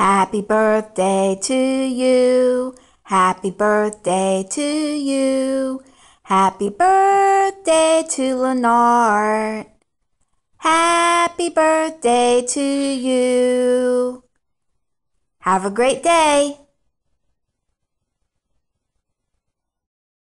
Happy birthday to you. Happy birthday to you. Happy birthday to Leonard. Happy birthday to you. Have a great day.